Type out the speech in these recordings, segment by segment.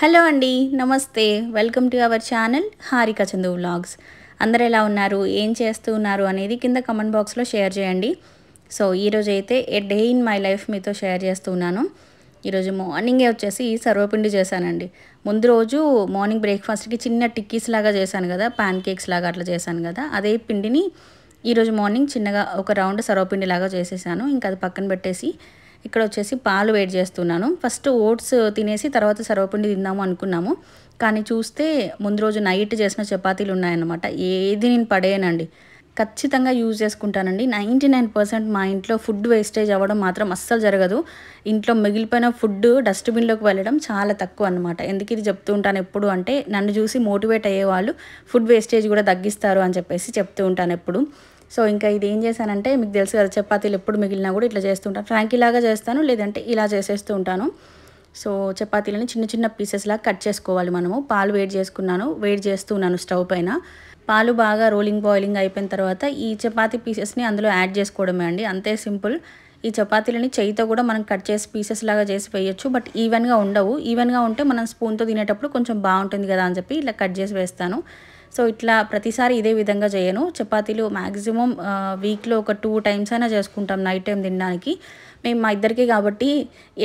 hello అండి నమస్తే welcome to our channel Harika Chandu vlogs అందరు ఎలా ఉన్నారు ఏం చేస్తూ ఉన్నారు అనేది కింద కమెంట్ బాక్స్లో షేర్ చేయండి సో ఈరోజు అయితే a day in my life మీతో షేర్ చేస్తున్నాను ఈరోజు మార్నింగే వచ్చేసి సర్వపిండి చేశానండి ముందు రోజు మార్నింగ్ బ్రేక్ఫాస్ట్కి చిన్న టిక్కీస్ లాగా చేశాను కదా ప్యాన్ కేక్స్ లాగా అట్లా చేశాను కదా అదే పిండిని ఈరోజు మార్నింగ్ చిన్నగా ఒక రౌండ్ సర్వపిండి లాగా చేసేసాను ఇంకా అది పక్కన పెట్టేసి ఇక్కడ వచ్చేసి పాలు వెయిట్ చేస్తున్నాను ఫస్ట్ ఓట్స్ తినేసి తర్వాత సర్వపిండి తిందాము అనుకున్నాము కానీ చూస్తే ముందు రోజు నైట్ చేసిన చపాతీలు ఉన్నాయన్నమాట ఏది నేను పడేయనండి ఖచ్చితంగా యూజ్ చేసుకుంటానండి నైంటీ నైన్ పర్సెంట్ మా ఇంట్లో ఫుడ్ వేస్టేజ్ అవ్వడం మాత్రం అస్సలు జరగదు ఇంట్లో మిగిలిపోయిన ఫుడ్ డస్ట్బిన్లోకి వెళ్ళడం చాలా తక్కువ అనమాట ఎందుకు ఇది చెప్తూ ఉంటాను ఎప్పుడు అంటే నన్ను చూసి మోటివేట్ అయ్యేవాళ్ళు ఫుడ్ వేస్టేజ్ కూడా తగ్గిస్తారు అని చెప్పేసి చెప్తూ ఉంటాను ఎప్పుడు సో ఇంకా ఇది ఏం చేశానంటే మీకు తెలుసు కదా చపాతీలు ఎప్పుడు మిగిలినా కూడా ఇట్లా చేస్తూ చేస్తుంటాను ఫ్రాంకీలాగా చేస్తాను లేదంటే ఇలా చేసేస్తూ ఉంటాను సో చపాతీలని చిన్న చిన్న పీసెస్ లాగా కట్ చేసుకోవాలి మనము పాలు వేడి చేసుకున్నాను వేడి చేస్తున్నాను స్టవ్ పైన పాలు బాగా రోలింగ్ బాయిలింగ్ అయిపోయిన తర్వాత ఈ చపాతీ పీసెస్ని అందులో యాడ్ చేసుకోవడమే అండి అంతే సింపుల్ ఈ చపాతీలని చేయితో కూడా మనం కట్ చేసి పీసెస్ లాగా చేసి వేయొచ్చు బట్ ఈవెన్గా ఉండవు ఈవెన్గా ఉంటే మనం స్పూన్తో తినేటప్పుడు కొంచెం బాగుంటుంది కదా అని చెప్పి ఇలా కట్ చేసి వేస్తాను సో ఇట్లా ప్రతిసారి ఇదే విధంగా చేయను చపాతీలు మ్యాక్సిమం వీక్లో ఒక టూ టైమ్స్ అయినా చేసుకుంటాం నైట్ టైం తినడానికి మేము మా ఇద్దరికి కాబట్టి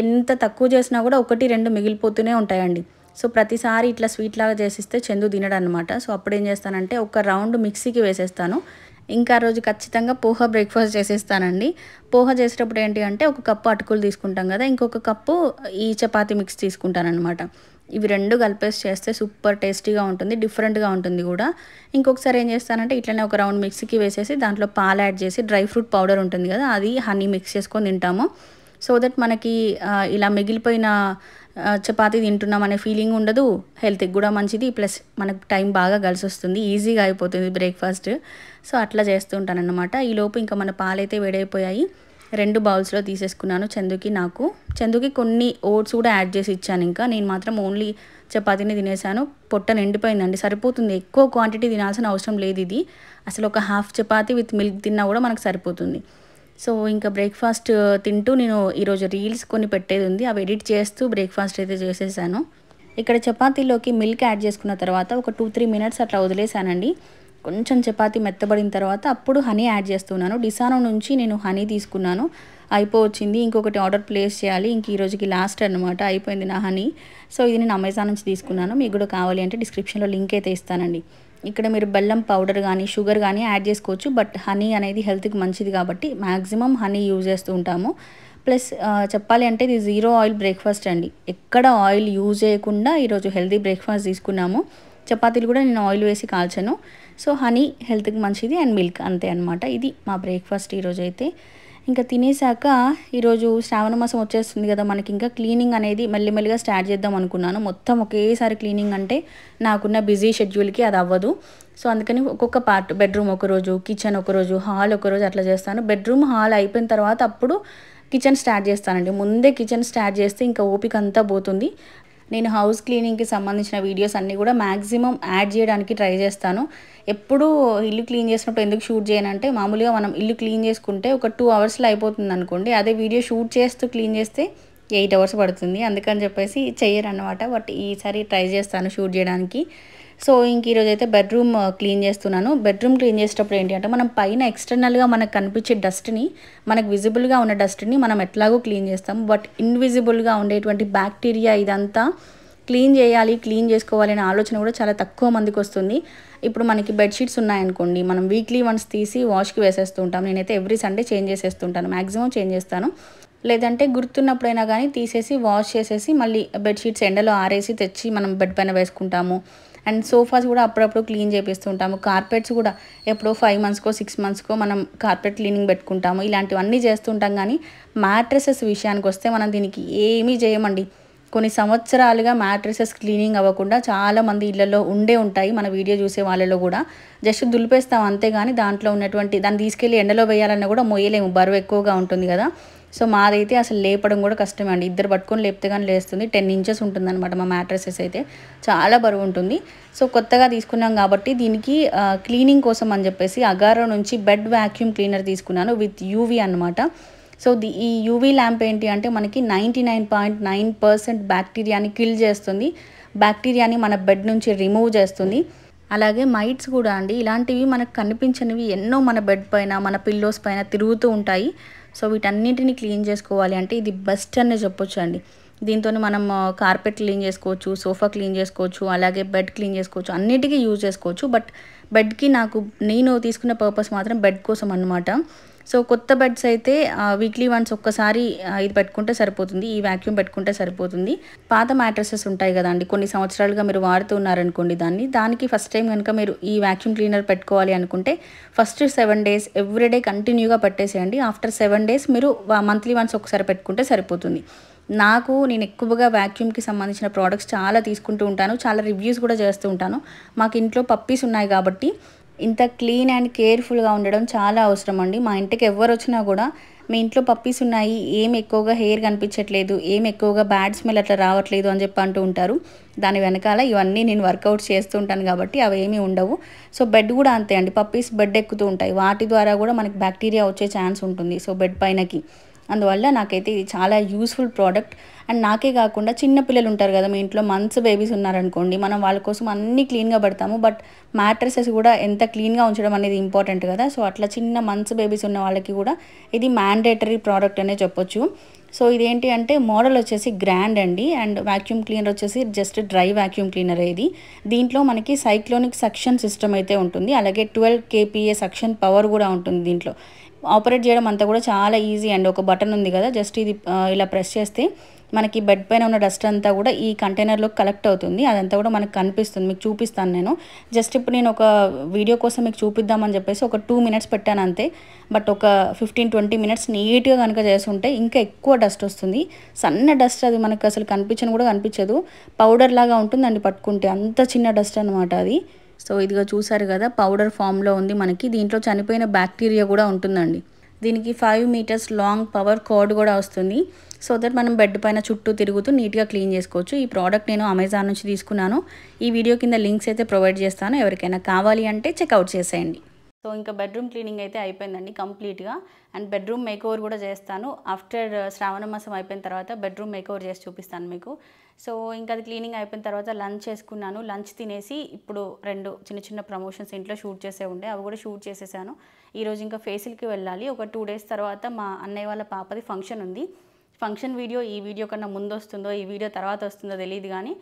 ఎంత తక్కువ చేసినా కూడా ఒకటి రెండు మిగిలిపోతూనే ఉంటాయండి సో ప్రతిసారి ఇట్లా స్వీట్ లాగా చేసిస్తే చందు తినడం అనమాట సో అప్పుడు ఏం చేస్తానంటే ఒక రౌండ్ మిక్సీకి వేసేస్తాను ఇంకా రోజు ఖచ్చితంగా పోహ బ్రేక్ఫాస్ట్ చేసేస్తానండి పోహ చేసేటప్పుడు ఏంటి అంటే ఒక కప్పు అటుకులు తీసుకుంటాం కదా ఇంకొక కప్పు ఈ చపాతి మిక్స్ తీసుకుంటాను అనమాట ఇవి రెండు కలిపేసి చేస్తే సూపర్ టేస్టీగా ఉంటుంది డిఫరెంట్గా ఉంటుంది కూడా ఇంకొకసారి ఏం చేస్తానంటే ఇట్లనే ఒక రౌండ్ మిక్సీకి వేసేసి దాంట్లో పాలు యాడ్ చేసి డ్రై ఫ్రూట్ పౌడర్ ఉంటుంది కదా అది హనీ మిక్స్ చేసుకొని తింటాము సో దట్ మనకి ఇలా మిగిలిపోయిన చపాతి తింటున్నాం అనే ఫీలింగ్ ఉండదు హెల్త్కి కూడా మంచిది ప్లస్ మనకు టైం బాగా కలిసి వస్తుంది ఈజీగా అయిపోతుంది బ్రేక్ఫాస్ట్ సో అట్లా చేస్తూ ఉంటానన్నమాట ఈలోపు ఇంకా మన పాలైతే వేడైపోయాయి రెండు బౌల్స్లో తీసేసుకున్నాను చందుకి నాకు చందుకి కొన్ని ఓట్స్ కూడా యాడ్ చేసి ఇచ్చాను ఇంకా నేను మాత్రం ఓన్లీ చపాతీని తినేసాను పొట్ట నిండిపోయిందండి సరిపోతుంది ఎక్కువ క్వాంటిటీ తినాల్సిన అవసరం లేదు ఇది అసలు ఒక హాఫ్ చపాతీ విత్ మిల్క్ తిన్నా కూడా మనకు సరిపోతుంది సో ఇంకా బ్రేక్ఫాస్ట్ తింటూ నేను ఈరోజు రీల్స్ కొన్ని పెట్టేది ఉంది అవి ఎడిట్ చేస్తూ బ్రేక్ఫాస్ట్ అయితే చేసేసాను ఇక్కడ చపాతీలోకి మిల్క్ యాడ్ చేసుకున్న తర్వాత ఒక టూ త్రీ మినిట్స్ అట్లా వదిలేసానండి కొంచెం చపాతి మెత్తబడిన తర్వాత అప్పుడు హనీ యాడ్ చేస్తున్నాను డిసానో నుంచి నేను హనీ తీసుకున్నాను అయిపోవచ్చింది ఇంకొకటి ఆర్డర్ ప్లేస్ చేయాలి ఇంక ఈ రోజుకి లాస్ట్ అనమాట అయిపోయింది నా హనీ సో ఇది నేను అమెజాన్ నుంచి తీసుకున్నాను మీకు కూడా కావాలి అంటే డిస్క్రిప్షన్లో లింక్ అయితే ఇస్తానండి ఇక్కడ మీరు బెల్లం పౌడర్ కానీ షుగర్ కానీ యాడ్ చేసుకోవచ్చు బట్ హనీ అనేది హెల్త్కి మంచిది కాబట్టి మ్యాక్సిమం హనీ యూజ్ చేస్తూ ఉంటాము ప్లస్ చెప్పాలి అంటే ఇది జీరో ఆయిల్ బ్రేక్ఫాస్ట్ అండి ఎక్కడ ఆయిల్ యూజ్ చేయకుండా ఈరోజు హెల్తీ బ్రేక్ఫాస్ట్ తీసుకున్నాము చపాతీలు కూడా నేను ఆయిల్ వేసి కాల్చాను సో హనీ హెల్త్కి మంచిది అండ్ మిల్క్ అంతే అనమాట ఇది మా బ్రేక్ఫాస్ట్ ఈరోజు అయితే ఇంకా తినేసాక ఈరోజు శ్రావణ మాసం వచ్చేస్తుంది కదా మనకి ఇంకా క్లీనింగ్ అనేది మెల్లిమెల్లిగా స్టార్ట్ చేద్దాం అనుకున్నాను మొత్తం ఒకేసారి క్లీనింగ్ అంటే నాకున్న బిజీ షెడ్యూల్కి అది అవ్వదు సో అందుకని ఒక్కొక్క పార్ట్ బెడ్రూమ్ ఒకరోజు కిచెన్ ఒకరోజు హాల్ ఒకరోజు అట్లా చేస్తాను బెడ్రూమ్ హాల్ అయిపోయిన తర్వాత అప్పుడు కిచెన్ స్టార్ట్ చేస్తానండి ముందే కిచెన్ స్టార్ట్ చేస్తే ఇంకా ఓపిక అంతా పోతుంది నేను హౌస్ క్లీనింగ్కి సంబంధించిన వీడియోస్ అన్నీ కూడా మ్యాక్సిమం యాడ్ చేయడానికి ట్రై చేస్తాను ఎప్పుడు ఇల్లు క్లీన్ చేసినప్పుడు ఎందుకు షూట్ చేయనంటే మామూలుగా మనం ఇల్లు క్లీన్ చేసుకుంటే ఒక టూ అవర్స్లో అయిపోతుంది అనుకోండి అదే వీడియో షూట్ చేస్తూ క్లీన్ చేస్తే ఎయిట్ అవర్స్ పడుతుంది అందుకని చెప్పేసి చెయ్యరు అనమాట బట్ ఈసారి ట్రై చేస్తాను షూట్ చేయడానికి సో ఇంక ఈరోజు అయితే బెడ్రూమ్ క్లీన్ చేస్తున్నాను బెడ్రూమ్ క్లీన్ చేసేటప్పుడు ఏంటి అంటే మనం పైన ఎక్స్టర్నల్గా మనకు కనిపించే డస్ట్ని మనకు విజిబుల్గా ఉన్న డస్ట్ని మనం ఎట్లాగో క్లీన్ చేస్తాం బట్ ఇన్విజిబుల్గా ఉండేటువంటి బ్యాక్టీరియా ఇదంతా క్లీన్ చేయాలి క్లీన్ చేసుకోవాలి అనే ఆలోచన కూడా చాలా తక్కువ మందికి వస్తుంది ఇప్పుడు మనకి బెడ్షీట్స్ ఉన్నాయనుకోండి మనం వీక్లీ వన్స్ తీసి వాష్కి వేసేస్తూ ఉంటాం నేనైతే ఎవ్రీ సండే చేంజ్ చేసేస్తుంటాను మ్యాక్సిమం చేంజ్ చేస్తాను లేదంటే గుర్తున్నప్పుడైనా కానీ తీసేసి వాష్ చేసేసి మళ్ళీ బెడ్షీట్స్ ఎండలో ఆరేసి తెచ్చి మనం బెడ్ పైన వేసుకుంటాము అండ్ సోఫాస్ కూడా అప్పుడప్పుడు క్లీన్ చేపిస్తుంటాము కార్పెట్స్ కూడా ఎప్పుడో ఫైవ్ మంత్స్కో సిక్స్ మంత్స్కో మనం కార్పెట్ క్లీనింగ్ పెట్టుకుంటాము ఇలాంటివన్నీ చేస్తుంటాం కానీ మ్యాట్రెసెస్ విషయానికి వస్తే మనం దీనికి ఏమీ చేయమండి కొన్ని సంవత్సరాలుగా మ్యాట్రసెస్ క్లీనింగ్ అవ్వకుండా చాలామంది ఇళ్లలో ఉండే ఉంటాయి మన వీడియో చూసే వాళ్ళలో కూడా జస్ట్ దులిపేస్తాం అంతేగాని దాంట్లో ఉన్నటువంటి దాన్ని తీసుకెళ్ళి ఎండలో వేయాలన్నా కూడా మొయ్యలేము బరువు ఎక్కువగా ఉంటుంది కదా సో మాదైతే అసలు లేపడం కూడా కష్టమే అండి ఇద్దరు పట్టుకొని లేపితే కానీ లేస్తుంది టెన్ ఇంచెస్ అనమాట మా మ్యాట్రసెస్ అయితే చాలా బరువు ఉంటుంది సో కొత్తగా తీసుకున్నాం కాబట్టి దీనికి క్లీనింగ్ కోసం అని చెప్పేసి అగారో నుంచి బెడ్ వ్యాక్యూమ్ క్లీనర్ తీసుకున్నాను విత్ యూవీ అనమాట సో ది ఈ యూవీ ల్యాంప్ ఏంటి అంటే మనకి ninety nine point nine percent బ్యాక్టీరియాని కిల్ చేస్తుంది బ్యాక్టీరియాని మన బెడ్ నుంచి రిమూవ్ చేస్తుంది అలాగే మైట్స్ కూడా అండి ఇలాంటివి మనకు కనిపించనివి ఎన్నో మన బెడ్ పైన మన పిల్లోస్ పైన తిరుగుతూ ఉంటాయి సో వీటన్నిటిని క్లీన్ చేసుకోవాలి అంటే ఇది బెస్ట్ అనే చెప్పొచ్చు అండి దీంతో మనం కార్పెట్ క్లీన్ చేసుకోవచ్చు సోఫా క్లీన్ చేసుకోవచ్చు అలాగే బెడ్ క్లీన్ చేసుకోవచ్చు అన్నిటికీ యూజ్ చేసుకోవచ్చు బట్ బెడ్కి నాకు నేను తీసుకున్న పర్పస్ మాత్రం బెడ్ కోసం అనమాట సో కొత్త బడ్స్ అయితే వీక్లీ వన్స్ ఒక్కసారి ఇది పెట్టుకుంటే సరిపోతుంది ఈ వ్యాక్యూమ్ పెట్టుకుంటే సరిపోతుంది పాత మ్యాట్రసెస్ ఉంటాయి కదండి కొన్ని సంవత్సరాలుగా మీరు వాడుతూ ఉన్నారనుకోండి దాన్ని దానికి ఫస్ట్ టైం కనుక మీరు ఈ వ్యాక్యూమ్ క్లీనర్ పెట్టుకోవాలి అనుకుంటే ఫస్ట్ సెవెన్ డేస్ ఎవ్రీడే కంటిన్యూగా పెట్టేసేయండి ఆఫ్టర్ సెవెన్ డేస్ మీరు మంత్లీ వన్స్ ఒకసారి పెట్టుకుంటే సరిపోతుంది నాకు నేను ఎక్కువగా వ్యాక్యూమ్కి సంబంధించిన ప్రోడక్ట్స్ చాలా తీసుకుంటూ ఉంటాను చాలా రివ్యూస్ కూడా చేస్తూ ఉంటాను మాకు ఇంట్లో పప్పీస్ ఉన్నాయి కాబట్టి ఇంత క్లీన్ అండ్ కేర్ఫుల్గా ఉండడం చాలా అవసరం అండి మా ఇంటికి ఎవరు వచ్చినా కూడా మీ ఇంట్లో పప్పీస్ ఉన్నాయి ఏం ఎక్కువగా హెయిర్ కనిపించట్లేదు ఏం ఎక్కువగా బ్యాడ్ స్మెల్ అట్లా రావట్లేదు అని చెప్పి అంటూ ఉంటారు దాని వెనకాల ఇవన్నీ నేను వర్కౌట్స్ చేస్తూ ఉంటాను కాబట్టి అవి ఏమీ ఉండవు సో బెడ్ కూడా అంతే అండి పప్పీస్ బెడ్ ఎక్కుతూ ఉంటాయి వాటి ద్వారా కూడా మనకి బ్యాక్టీరియా వచ్చే ఛాన్స్ ఉంటుంది సో బెడ్ పైనకి అందువల్ల నాకైతే ఇది చాలా యూస్ఫుల్ ప్రోడక్ట్ అండ్ నాకే కాకుండా చిన్న పిల్లలు ఉంటారు కదా మీ ఇంట్లో మంత్స్ బేబీస్ ఉన్నారనుకోండి మనం వాళ్ళ కోసం అన్నీ క్లీన్గా పెడతాము బట్ మ్యాట్రసెస్ కూడా ఎంత క్లీన్గా ఉంచడం అనేది ఇంపార్టెంట్ కదా సో అట్లా చిన్న మంత్స్ బేబీస్ ఉన్న వాళ్ళకి కూడా ఇది మ్యాండేటరీ ప్రోడక్ట్ అనే చెప్పొచ్చు సో ఇదేంటి అంటే మోడల్ వచ్చేసి గ్రాండ్ అండి అండ్ వ్యాక్యూమ్ క్లీనర్ వచ్చేసి జస్ట్ డ్రై వ్యాక్యూమ్ క్లీనర్ ఇది దీంట్లో మనకి సైక్లోనిక్ సక్షన్ సిస్టమ్ అయితే ఉంటుంది అలాగే ట్వెల్వ్ కేపీఏ సక్షన్ పవర్ కూడా ఉంటుంది దీంట్లో ఆపరేట్ చేయడం అంతా కూడా చాలా ఈజీ అండ్ ఒక బటన్ ఉంది కదా జస్ట్ ఇది ఇలా ప్రెస్ చేస్తే మనకి బెడ్ పైన ఉన్న డస్ట్ అంతా కూడా ఈ కంటైనర్లో కలెక్ట్ అవుతుంది అదంతా కూడా మనకు కనిపిస్తుంది మీకు చూపిస్తాను నేను జస్ట్ ఇప్పుడు నేను ఒక వీడియో కోసం మీకు చూపిద్దామని చెప్పేసి ఒక టూ మినిట్స్ పెట్టాను అంతే బట్ ఒక ఫిఫ్టీన్ ట్వంటీ మినిట్స్ నీట్గా కనుక చేస్తుంటే ఇంకా ఎక్కువ డస్ట్ వస్తుంది సన్న డస్ట్ అది మనకు అసలు కనిపించను కూడా కనిపించదు పౌడర్ లాగా ఉంటుందండి పట్టుకుంటే అంత చిన్న డస్ట్ అనమాట అది సో ఇదిగా చూసారు కదా పౌడర్ ఫామ్లో ఉంది మనకి దీంట్లో చనిపోయిన బ్యాక్టీరియా కూడా ఉంటుందండి దీనికి five metres long power cord కూడా వస్తుంది సో దట్ మనం బెడ్ పైన చుట్టూ తిరుగుతూ నీట్గా క్లీన్ చేసుకోవచ్చు ఈ ప్రోడక్ట్ నేను అమెజాన్ నుంచి తీసుకున్నాను ఈ వీడియో కింద లింక్స్ అయితే ప్రొవైడ్ చేస్తాను ఎవరికైనా కావాలి అంటే చెక్అవుట్ చేసేయండి సో ఇంకా బెడ్రూమ్ క్లీనింగ్ అయితే అయిపోయిందండి కంప్లీట్గా అండ్ బెడ్రూమ్ మేకోవర్ కూడా చేస్తాను ఆఫ్టర్ uh, శ్రావణ మాసం అయిపోయిన తర్వాత బెడ్రూమ్ మేకోవర్ చేసి చూపిస్తాను మీకు సో ఇంకా అది క్లీనింగ్ అయిపోయిన తర్వాత లంచ్ చేసుకున్నాను లంచ్ తినేసి ఇప్పుడు రెండు చిన్న చిన్న ప్రమోషన్స్ ఇంట్లో షూట్ చేసే ఉండే అవి కూడా షూట్ చేసేసాను ఈరోజు ఇంకా ఫేషియల్కి వెళ్ళాలి ఒక టూ డేస్ తర్వాత మా అన్నయ్య వాళ్ళ పాపది ఫంక్షన్ ఉంది ఫంక్షన్ వీడియో ఈ వీడియో కన్నా ముందు వస్తుందో ఈ వీడియో తర్వాత వస్తుందో తెలియదు కానీ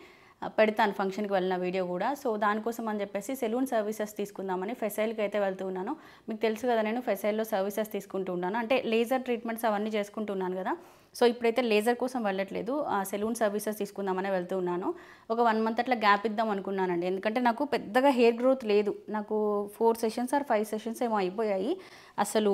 పెడతాను ఫంక్షన్కి వెళ్ళిన వీడియో కూడా సో దానికోసం అని చెప్పేసి సెలూన్ సర్వీసెస్ తీసుకుందామని ఫెసైల్కి అయితే వెళ్తున్నాను మీకు తెలుసు కదా నేను ఫెసైల్లో సర్వీసెస్ తీసుకుంటూ ఉన్నాను అంటే లేజర్ ట్రీట్మెంట్స్ అవన్నీ చేసుకుంటున్నాను కదా సో ఇప్పుడైతే లేజర్ కోసం వెళ్ళట్లేదు ఆ సెలూన్ సర్వీసెస్ తీసుకుందామని వెళ్తూ ఉన్నాను ఒక వన్ మంత్ అట్లా గ్యాప్ ఇద్దాం అనుకున్నానండి ఎందుకంటే నాకు పెద్దగా హెయిర్ గ్రోత్ లేదు నాకు four sessions or five sessions ఏమో అయిపోయాయి అసలు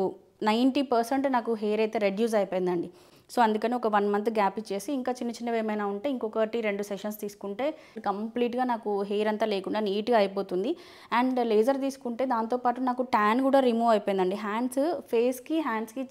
నైంటీ పర్సెంట్ నాకు హెయిర్ అయితే రెడ్యూస్ అయిపోయిందండి సో అందుకని ఒక వన్ మంత్ గ్యాప్ ఇచ్చేసి ఇంకా చిన్న చిన్నవి ఏమైనా ఉంటే ఇంకొకటి రెండు సెషన్స్ తీసుకుంటే కంప్లీట్గా నాకు హెయిర్ అంతా లేకుండా నీట్గా అయిపోతుంది అండ్ లేజర్ తీసుకుంటే దాంతోపాటు నాకు ట్యాన్ కూడా రిమూవ్ అయిపోయిందండి హ్యాండ్స్ ఫేస్కి హ్యాండ్స్కి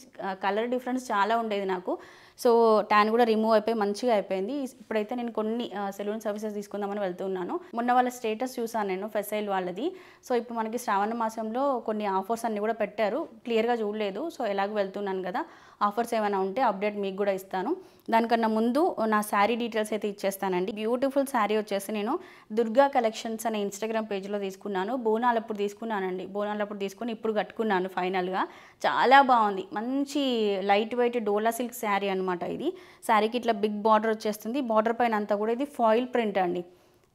కలర్ డిఫరెన్స్ చాలా ఉండేది నాకు సో ట్యాన్ కూడా రిమూవ్ అయిపోయి మంచిగా అయిపోయింది ఇప్పుడైతే నేను కొన్ని సెలూన్ సర్వీసెస్ తీసుకుందామని వెళ్తున్నాను మొన్న వాళ్ళ స్టేటస్ చూసాను నేను ఫెసైల్ వాళ్ళది సో ఇప్పుడు మనకి శ్రావణ మాసంలో కొన్ని ఆఫర్స్ అన్నీ కూడా పెట్టారు క్లియర్గా చూడలేదు సో ఎలాగో వెళ్తున్నాను కదా ఆఫర్స్ ఏమైనా ఉంటే అప్డేట్ మీకు కూడా ఇస్తాను దానికన్నా ముందు నా శారీ డీటెయిల్స్ అయితే ఇచ్చేస్తానండి బ్యూటిఫుల్ శారీ వచ్చేసి నేను దుర్గా కలెక్షన్స్ అనే ఇన్స్టాగ్రామ్ పేజ్లో తీసుకున్నాను బోనాలప్పుడు తీసుకున్నానండి బోనాలప్పుడు తీసుకుని ఇప్పుడు కట్టుకున్నాను ఫైనల్గా చాలా బాగుంది మంచి light weight Dola silk sari అనమాట ఇది శారీకి ఇట్లా బిగ్ బార్డర్ వచ్చేస్తుంది బార్డర్ పైన అంతా కూడా ఇది ఫాయిల్ ప్రింట్ అండి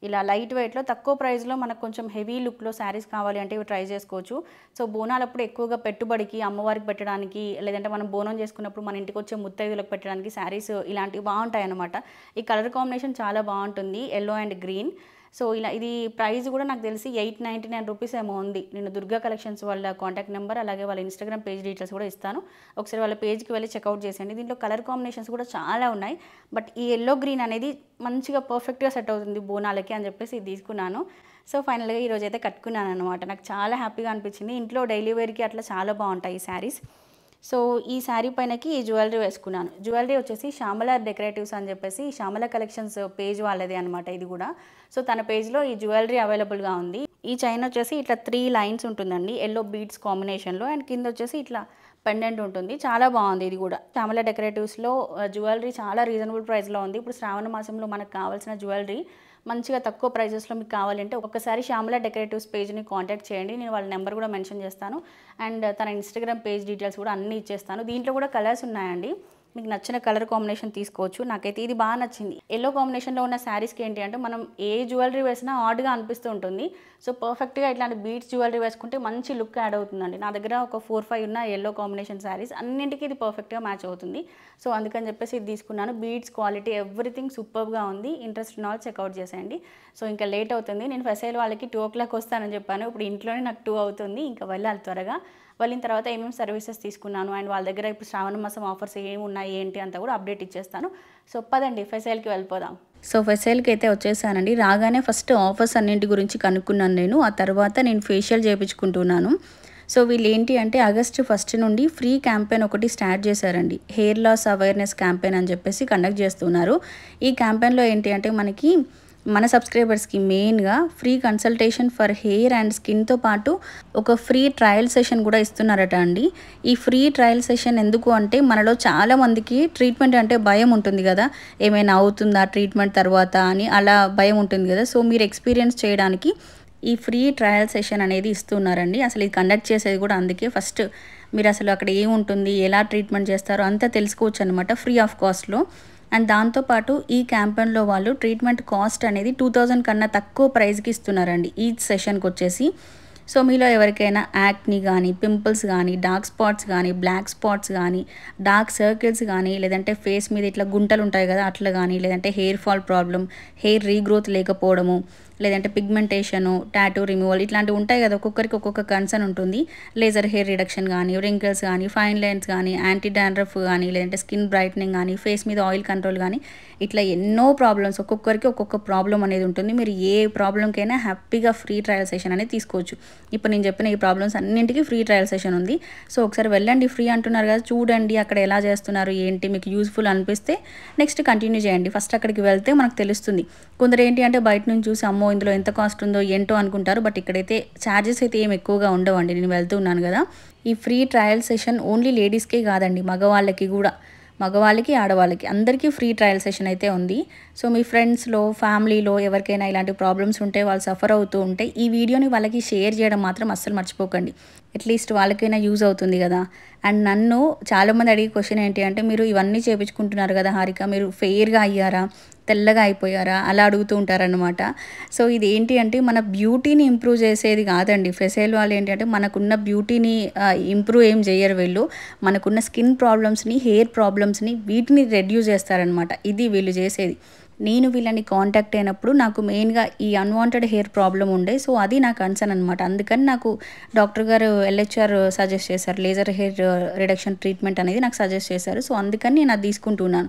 ఇలా లైట్ వెయిట్లో తక్కువ ప్రైస్లో మనకు కొంచెం హెవీ లుక్లో శారీస్ కావాలి అంటే ఇవి ట్రై చేసుకోవచ్చు సో బోనాలప్పుడు ఎక్కువగా పెట్టుబడికి అమ్మవారికి పెట్టడానికి లేదంటే మనం బోనం చేసుకున్నప్పుడు మన ఇంటికి వచ్చే ముత్తైదులకు పెట్టడానికి శారీస్ ఇలాంటివి బాగుంటాయి అనమాట ఈ కలర్ కాంబినేషన్ చాలా బాగుంటుంది ఎల్లో అండ్ గ్రీన్ సో ఇలా ఇది ప్రైస్ కూడా నాకు తెలిసి ఎయిట్ నైంటీ నైన్ రూపీస్ ఏమో ఉంది నేను దుర్గా కలెక్షన్స్ వాళ్ళ కాంటాక్ట్ నెంబర్ అలాగే వాళ్ళ ఇన్స్టాగ్రామ్ పేజ్ డీటెయిల్స్ కూడా ఇస్తాను ఒకసారి వాళ్ళ పేజ్కి వెళ్ళి చెక్అవుట్ చేసేయండి దీంట్లో కలర్ కాంబినేషన్స్ కూడా చాలా ఉన్నాయి బట్ ఈ ఎల్లో గ్రీన్ అనేది మంచిగా పర్ఫెక్ట్గా సెట్ అవుతుంది బోనాలకి అని చెప్పేసి ఇది తీసుకున్నాను సో ఫైనల్గా ఈరోజు అయితే కట్టుకున్నాను అనమాట నాకు చాలా హ్యాపీగా అనిపించింది ఇంట్లో డైలీ వేర్కి అట్లా చాలా బాగుంటాయి ఈ శారీస్ సో ఈ శారీ పైనకి ఈ జ్యువెలరీ వేసుకున్నాను జ్యువెలరీ వచ్చేసి శ్యామల డెకరేటివ్స్ అని చెప్పేసి శ్యామల కలెక్షన్స్ పేజ్ వాళ్ళది అనమాట ఇది కూడా సో తన పేజ్లో ఈ జ్యువెలరీ అవైలబుల్గా ఉంది ఈ చైన్ వచ్చేసి ఇట్లా త్రీ లైన్స్ ఉంటుందండి ఎల్లో బీడ్స్ కాంబినేషన్లో అండ్ కింద వచ్చేసి ఇట్లా పెండెంట్ ఉంటుంది చాలా బాగుంది ఇది కూడా శ్యామల డెకరేటివ్స్లో జ్యువెలరీ చాలా రీజనబుల్ ప్రైస్లో ఉంది ఇప్పుడు శ్రావణ మాసంలో మనకు కావాల్సిన జ్యువెలరీ మంచిగా తక్కువ ప్రైజెస్లో మీకు కావాలంటే ఒకసారి శ్యామల డెకరేటివ్స్ పేజ్ని కాంటాక్ట్ చేయండి నేను వాళ్ళ నెంబర్ కూడా మెన్షన్ చేస్తాను అండ్ తన ఇన్స్టాగ్రామ్ పేజ్ డీటెయిల్స్ కూడా అన్నీ ఇచ్చేస్తాను దీంట్లో కూడా కలర్స్ ఉన్నాయండి మీకు నచ్చిన కలర్ కాంబినేషన్ తీసుకోవచ్చు నాకైతే ఇది బాగా నచ్చింది ఎల్లో కాంబినేషన్లో ఉన్న శారీస్కి ఏంటి అంటే మనం ఏ జ్యువెలరీ వేసినా ఆర్డ్గా అనిపిస్తూ ఉంటుంది సో పర్ఫెక్ట్గా ఇట్లాంటి బీట్స్ జ్యువెలరీ వేసుకుంటే మంచి లుక్ యాడ్ అవుతుందండి నా దగ్గర ఒక ఫోర్ ఫైవ్ ఉన్న ఎల్లో కాంబినేషన్ శారీస్ అన్నింటికీ ఇది పర్ఫెక్ట్గా మ్యాచ్ అవుతుంది సో అందుకని చెప్పేసి ఇది తీసుకున్నాను బీట్స్ క్వాలిటీ ఎవ్రీథింగ్ సూపర్గా ఉంది ఇంట్రెస్ట్ ఉన్న వాళ్ళు చెక్అవుట్ చేసేయండి సో ఇంకా లేట్ అవుతుంది నేను ఫెసైల్ వాళ్ళకి టూ ఓ క్లాక్ వస్తానని చెప్పాను ఇప్పుడు ఇంట్లోనే నాకు టూ అవుతుంది ఇంకా వెళ్ళాలి త్వరగా వెళ్ళిన తర్వాత ఏమేమి సర్వీసెస్ తీసుకున్నాను అండ్ వాళ్ళ దగ్గర ఇప్పుడు శ్రావణ మాసం ఆఫర్స్ ఏమి ఉన్నాయి ఏంటి అంతా కూడా అప్డేట్ ఇచ్చేస్తాను సో పదండి ఫెసైల్కి వెళ్ళిపోదాం సో ఫెసైల్కి అయితే వచ్చేసానండి రాగానే ఫస్ట్ ఆఫర్స్ అన్నింటి గురించి కనుక్కున్నాను నేను ఆ తర్వాత నేను ఫేషియల్ చేయించుకుంటున్నాను సో వీళ్ళు ఏంటి అంటే ఆగస్ట్ ఫస్ట్ నుండి ఫ్రీ క్యాంపెయిన్ ఒకటి స్టార్ట్ చేశారండి హెయిర్ లాస్ అవేర్నెస్ క్యాంపెయిన్ అని చెప్పేసి కండక్ట్ చేస్తున్నారు ఈ క్యాంపెయిన్లో ఏంటి అంటే మనకి మన సబ్స్క్రైబర్స్కి మెయిన్గా free consultation for hair and స్కిన్తో పాటు ఒక ఫ్రీ ట్రయల్ సెషన్ కూడా ఇస్తున్నారట అండి ఈ ఫ్రీ ట్రయల్ సెషన్ ఎందుకు అంటే మనలో చాలామందికి ట్రీట్మెంట్ అంటే భయం ఉంటుంది కదా ఏమైనా అవుతుందా ట్రీట్మెంట్ తర్వాత అని అలా భయం ఉంటుంది కదా సో మీరు ఎక్స్పీరియన్స్ చేయడానికి ఈ ఫ్రీ ట్రయల్ సెషన్ అనేది ఇస్తున్నారండి అసలు ఇది కండక్ట్ చేసేది కూడా అందుకే ఫస్ట్ మీరు అసలు అక్కడ ఏముంటుంది ఎలా ట్రీట్మెంట్ చేస్తారో అంతా తెలుసుకోవచ్చు అనమాట ఫ్రీ ఆఫ్ కాస్ట్లో అండ్ దాంతోపాటు ఈ క్యాంపెయిన్లో వాళ్ళు ట్రీట్మెంట్ కాస్ట్ అనేది టూ థౌజండ్ కన్నా తక్కువ ప్రైస్కి ఇస్తున్నారండి ఈచ్ సెషన్కి వచ్చేసి సో మీలో ఎవరికైనా యాక్ని కానీ పింపుల్స్ కానీ డార్క్ స్పాట్స్ కానీ బ్లాక్ స్పాట్స్ కానీ డార్క్ సర్కిల్స్ కానీ లేదంటే ఫేస్ మీద ఇట్లా గుంటలు ఉంటాయి కదా అట్లా కానీ లేదంటే hair fall problem hair regrowth లేకపోవడము లేదంటే పిగ్మెంటేషను టాటూ రిమూవల్ ఇట్లాంటివి ఉంటాయి కదా ఒక్కొక్కరికి ఒక్కొక్క కన్సర్న్ ఉంటుంది లేజర్ హెయిర్ రిడక్షన్ కానీ రింకిల్స్ కానీ ఫైన్ లైన్స్ కానీ యాంటీ డాండ్రఫ్ కానీ లేదంటే స్కిన్ బ్రైట్నింగ్ కానీ ఫేస్ మీద ఆయిల్ కంట్రోల్ కానీ ఇట్లా ఎన్నో ప్రాబ్లమ్స్ ఒక్కొక్కరికి ఒక్కొక్క ప్రాబ్లం అనేది ఉంటుంది మీరు ఏ ప్రాబ్లంకైనా హ్యాపీగా ఫ్రీ ట్రయల్ సెషన్ అనేది తీసుకోవచ్చు ఇప్పుడు నేను చెప్పిన ఈ ప్రాబ్లమ్స్ అన్నింటికీ ఫ్రీ ట్రయల్ సెషన్ ఉంది సో ఒకసారి వెళ్ళండి ఫ్రీ అంటున్నారు కదా చూడండి అక్కడ ఎలా చేస్తున్నారు ఏంటి మీకు యూస్ఫుల్ అనిపిస్తే నెక్స్ట్ కంటిన్యూ చేయండి ఫస్ట్ అక్కడికి వెళ్తే మనకు తెలుస్తుంది కొందరు ఏంటి అంటే బయట నుంచి చూసి అమ్మో ఇందులో ఎంత కాస్ట్ ఉందో ఏంటో అనుకుంటారు బట్ ఇక్కడైతే ఛార్జెస్ అయితే ఏం ఎక్కువగా ఉండవండి నేను వెళ్తున్నాను కదా ఈ ఫ్రీ ట్రయల్ సెషన్ ఓన్లీ లేడీస్కే కాదండి మగవాళ్ళకి కూడా మగవాళ్ళకి ఆడవాళ్ళకి అందరికీ ఫ్రీ ట్రయల్ సెషన్ అయితే ఉంది సో మీ ఫ్రెండ్స్లో ఫ్యామిలీలో ఎవరికైనా ఇలాంటి ప్రాబ్లమ్స్ ఉంటే వాళ్ళు సఫర్ అవుతూ ఉంటే ఈ వీడియోని వాళ్ళకి షేర్ చేయడం మాత్రం అస్సలు మర్చిపోకండి అట్లీస్ట్ వాళ్ళకైనా యూజ్ అవుతుంది కదా అండ్ నన్ను చాలామంది అడిగే క్వశ్చన్ ఏంటి అంటే మీరు ఇవన్నీ చేపించుకుంటున్నారు కదా హారిక మీరు ఫెయిర్గా అయ్యారా తెల్లగా అయిపోయారా అలా అడుగుతూ ఉంటారనమాట సో ఇది ఏంటి అంటే మన బ్యూటీని ఇంప్రూవ్ చేసేది కాదండి ఫెసైల్ వాళ్ళు ఏంటంటే మనకున్న బ్యూటీని ఇంప్రూవ్ ఏం చేయరు వీళ్ళు మనకున్న స్కిన్ ప్రాబ్లమ్స్ని హెయిర్ ప్రాబ్లమ్స్ని వీటిని రెడ్యూస్ చేస్తారనమాట ఇది వీళ్ళు చేసేది నేను వీళ్ళని కాంటాక్ట్ అయినప్పుడు నాకు మెయిన్గా ఈ అన్వాంటెడ్ హెయిర్ ప్రాబ్లం ఉండే సో అది నా కన్సర్న్ అనమాట అందుకని నాకు డాక్టర్ గారు ఎల్హెచ్ఆర్ సజెస్ట్ చేశారు లేజర్ హెయిర్ రిడక్షన్ ట్రీట్మెంట్ అనేది నాకు సజెస్ట్ చేశారు సో అందుకని నేను అది తీసుకుంటున్నాను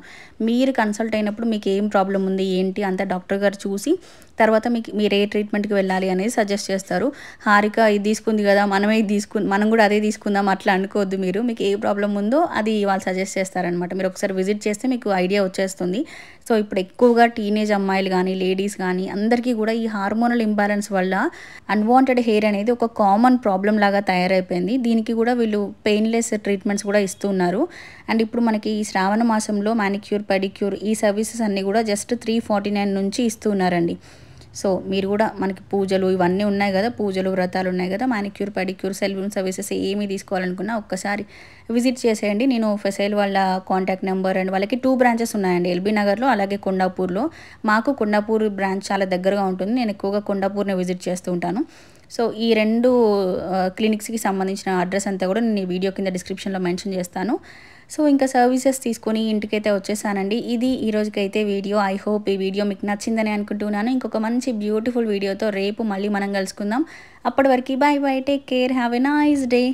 మీరు కన్సల్ట్ అయినప్పుడు మీకు ఏం ప్రాబ్లం ఉంది ఏంటి అంతా డాక్టర్ గారు చూసి తర్వాత మీకు మీరు ఏ ట్రీట్మెంట్కి వెళ్ళాలి అనేది సజెస్ట్ చేస్తారు హారిక ఇది తీసుకుంది కదా మనమే ఇది తీసుకు మనం కూడా అదే తీసుకుందాం అట్లా అనుకోవద్దు మీరు మీకు ఏ ప్రాబ్లం ఉందో అది వాళ్ళు సజెస్ట్ చేస్తారనమాట మీరు ఒకసారి విజిట్ చేస్తే మీకు ఐడియా వచ్చేస్తుంది సో ఇప్పుడు ఎక్కువగా టీనేజ్ అమ్మాయిలు కానీ లేడీస్ కానీ అందరికీ కూడా ఈ హార్మోనల్ ఇంబ్యాలెన్స్ వల్ల అన్వాంటెడ్ హెయిర్ అనేది ఒక కామన్ ప్రాబ్లం లాగా తయారైపోయింది దీనికి కూడా వీళ్ళు పెయిన్లెస్ ట్రీట్మెంట్స్ కూడా ఇస్తున్నారు అండ్ ఇప్పుడు మనకి ఈ శ్రావణ మాసంలో మానిక్యూర్ పెడిక్యూర్ ఈ సర్వీసెస్ అన్నీ కూడా జస్ట్ త్రీ ఫార్టీ నైన్ నుంచి ఇస్తున్నారండి సో మీరు కూడా మనకి పూజలు ఇవన్నీ ఉన్నాయి కదా పూజలు వ్రతాలు ఉన్నాయి కదా మానిక్యూర్ పెడిక్యూర్ సెల్వింగ్ సర్వీసెస్ ఏమీ తీసుకోవాలనుకున్నా ఒక్కసారి విజిట్ చేసేయండి నేను ఫెసైల్ వాళ్ళ కాంటాక్ట్ నెంబర్ అండ్ వాళ్ళకి టూ బ్రాంచెస్ ఉన్నాయండి ఎల్బీ నగర్లో అలాగే కొండాపూర్లో మాకు కొండాపూర్ బ్రాంచ్ చాలా దగ్గరగా ఉంటుంది నేను ఎక్కువగా కొండాపూర్ని విజిట్ చేస్తూ ఉంటాను సో ఈ రెండు క్లినిక్స్కి సంబంధించిన అడ్రస్ అంతా కూడా నేను ఈ వీడియో కింద డిస్క్రిప్షన్లో మెన్షన్ చేస్తాను సో ఇంకా సర్వీసెస్ తీసుకొని ఇంటికైతే వచ్చేసానండి ఇది ఈ రోజుకైతే వీడియో ఐ హోప్ ఈ వీడియో మీకు నచ్చిందని అనుకుంటున్నాను ఇంకొక మంచి బ్యూటిఫుల్ వీడియోతో రేపు మళ్ళీ మనం కలుసుకుందాం అప్పటి వరకు bye bye take care have a nice day